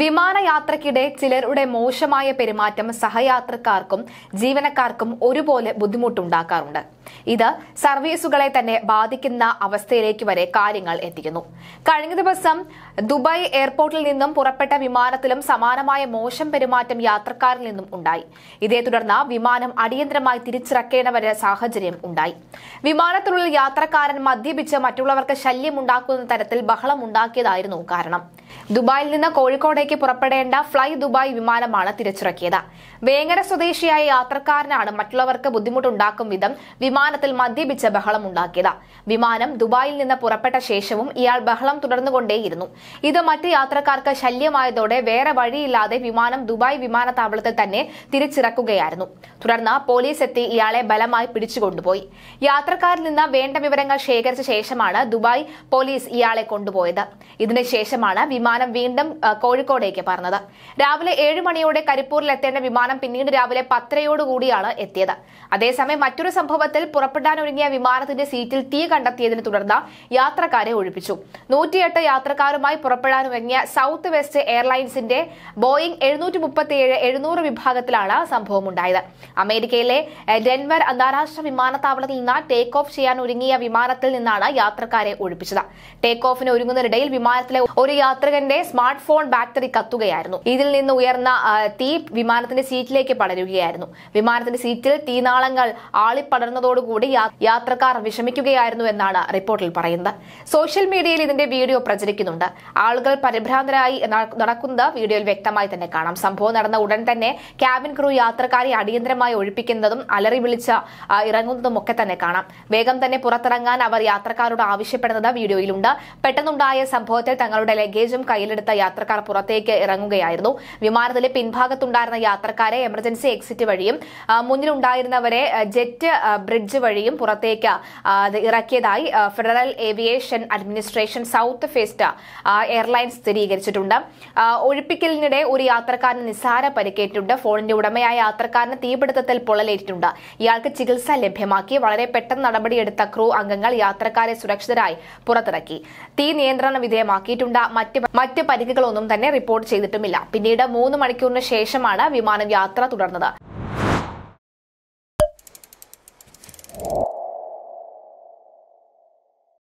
വിമാനയാത്രയ്ക്കിടെ ചിലരുടെ മോശമായ പെരുമാറ്റം സഹയാത്രക്കാർക്കും ജീവനക്കാർക്കും ഒരുപോലെ ബുദ്ധിമുട്ടുണ്ടാക്കാറുണ്ട് ഇത് സർവീസുകളെ തന്നെ ബാധിക്കുന്ന അവസ്ഥയിലേക്ക് വരെ കാര്യങ്ങൾ എത്തിക്കുന്നു കഴിഞ്ഞ ദിവസം ദുബായ് എയർപോർട്ടിൽ നിന്നും പുറപ്പെട്ട വിമാനത്തിലും സമാനമായ മോശം പെരുമാറ്റം യാത്രക്കാരിൽ നിന്നും ഉണ്ടായി ഇതേ തുടർന്ന് വിമാനം അടിയന്തരമായി തിരിച്ചിറക്കേണ്ട വരെ സാഹചര്യം ഉണ്ടായി വിമാനത്തിലുള്ള യാത്രക്കാരൻ മദ്യപിച്ച് മറ്റുള്ളവർക്ക് ശല്യമുണ്ടാക്കുന്ന തരത്തിൽ ബഹളമുണ്ടാക്കിയതായിരുന്നു കാരണം ദുബായിൽ നിന്ന് കോഴിക്കോടേക്ക് പുറപ്പെടേണ്ട ഫ്ലൈ ദുബായ് വിമാനമാണ് തിരിച്ചിറക്കിയത് വേങ്ങര സ്വദേശിയായ യാത്രക്കാരനാണ് മറ്റുള്ളവർക്ക് ബുദ്ധിമുട്ടുണ്ടാക്കും വിധം വിമാനത്തിൽ മദ്യപിച്ച് ബഹളം ഉണ്ടാക്കിയത് വിമാനം ദുബായിൽ നിന്ന് പുറപ്പെട്ട ശേഷവും ഇയാൾ ബഹളം തുടർന്നുകൊണ്ടേയിരുന്നു ഇത് മറ്റ് യാത്രക്കാർക്ക് ശല്യമായതോടെ വേറെ വഴിയില്ലാതെ വിമാനം ദുബായ് വിമാനത്താവളത്തിൽ തന്നെ തിരിച്ചിറക്കുകയായിരുന്നു തുടർന്ന് പോലീസ് എത്തി ഇയാളെ ബലമായി പിടിച്ചുകൊണ്ടുപോയി യാത്രക്കാരിൽ നിന്ന് വേണ്ട വിവരങ്ങൾ ശേഖരിച്ച ശേഷമാണ് ദുബായ് പോലീസ് ഇയാളെ കൊണ്ടുപോയത് ഇതിനുശേഷമാണ് വിമാനം വീണ്ടും കോഴിക്കോടേക്ക് പറഞ്ഞത് രാവിലെ ഏഴ് മണിയോടെ കരിപ്പൂരിൽ എത്തേണ്ട വിമാനം പിന്നീട് രാവിലെ പത്തരയോടുകൂടിയാണ് എത്തിയത് അതേസമയം മറ്റൊരു സംഭവത്തിൽ പുറപ്പെടാനൊരുങ്ങിയ വിമാനത്തിന്റെ സീറ്റിൽ തീ കണ്ടെത്തിയതിനെ തുടർന്ന് യാത്രക്കാരെ ഒഴിപ്പിച്ചു നൂറ്റിയെട്ട് യാത്രക്കാരുമായി പുറപ്പെടാനൊരുങ്ങിയ സൗത്ത് വെസ്റ്റ് എയർലൈൻസിന്റെ ബോയിംഗ് എഴുന്നൂറ്റി മുപ്പത്തിയേഴ് എഴുന്നൂറ് വിഭാഗത്തിലാണ് സംഭവമുണ്ടായത് അമേരിക്കയിലെ ഡെൻവർ അന്താരാഷ്ട്ര വിമാനത്താവളത്തിൽ നിന്ന് ടേക്ക് ഓഫ് ചെയ്യാൻ ഒരുങ്ങിയ വിമാനത്തിൽ നിന്നാണ് യാത്രക്കാരെ ഒഴിപ്പിച്ചത് ടേക്ക് ഓഫിന് ഒരുങ്ങുന്നതിനിടയിൽ വിമാനത്തിലെ ഒരു യാത്ര യാത്രികന്റെ സ്മാർട്ട് ഫോൺ ബാറ്ററി കത്തുകയായിരുന്നു ഇതിൽ നിന്ന് ഉയർന്ന തീ വിമാനത്തിന്റെ സീറ്റിലേക്ക് പടരുകയായിരുന്നു വിമാനത്തിന്റെ സീറ്റിൽ തീനാളങ്ങൾ ആളിപ്പടർന്നതോടുകൂടി യാത്രക്കാർ വിഷമിക്കുകയായിരുന്നു എന്നാണ് റിപ്പോർട്ടിൽ പറയുന്നത് സോഷ്യൽ മീഡിയയിൽ ഇതിന്റെ വീഡിയോ പ്രചരിക്കുന്നുണ്ട് ആളുകൾ പരിഭ്രാന്തരായി നടക്കുന്നത് വീഡിയോയിൽ വ്യക്തമായി തന്നെ കാണാം സംഭവം നടന്ന ഉടൻ തന്നെ ക്യാബിൻ ക്രൂ യാത്രക്കാരെ അടിയന്തരമായി ഒഴിപ്പിക്കുന്നതും അലറി വിളിച്ച ഇറങ്ങുന്നതും ഒക്കെ തന്നെ കാണാം വേഗം തന്നെ പുറത്തിറങ്ങാൻ അവർ യാത്രക്കാരോട് ആവശ്യപ്പെടുന്നത് വീഡിയോയിലുണ്ട് പെട്ടെന്നുണ്ടായ സംഭവത്തിൽ തങ്ങളുടെ ലഗേജും ബാഗും കയ്യിലെടുത്ത യാത്രക്കാർ പുറത്തേക്ക് ഇറങ്ങുകയായിരുന്നു വിമാനത്തിലെ പിൻഭാഗത്തുണ്ടായിരുന്ന യാത്രക്കാരെ എമർജൻസി എക്സിറ്റ് വഴിയും മുന്നിലുണ്ടായിരുന്നവരെ ജെറ്റ് ബ്രിഡ്ജ് വഴിയും പുറത്തേക്ക് ഇറക്കിയതായി Federal Aviation Administration Southwest Airlines സ്ഥിരീകരിച്ചിട്ടുണ്ട് ഒഴിപ്പിക്കലിനിടെ ഒരു യാത്രക്കാരന് നിസ്സാര പരിക്കേറ്റിട്ടുണ്ട് ഫോണിന്റെ ഉടമയായ യാത്രക്കാരന് തീപിടുത്തത്തിൽ പൊള്ളലേറ്റിട്ടുണ്ട് ഇയാൾക്ക് ചികിത്സ ലഭ്യമാക്കി വളരെ പെട്ടെന്ന് നടപടിയെടുത്ത ക്രൂ അംഗങ്ങൾ യാത്രക്കാരെ സുരക്ഷിതരായി പുറത്തിറക്കി തീ നിയന്ത്രണ വിധേയമാക്കിയിട്ടുണ്ട് മറ്റ് മറ്റ് പരിക്കുകളൊന്നും തന്നെ റിപ്പോർട്ട് ചെയ്തിട്ടുമില്ല പിന്നീട് മൂന്ന് മണിക്കൂറിന് ശേഷമാണ് വിമാനം യാത്ര തുടർന്നത്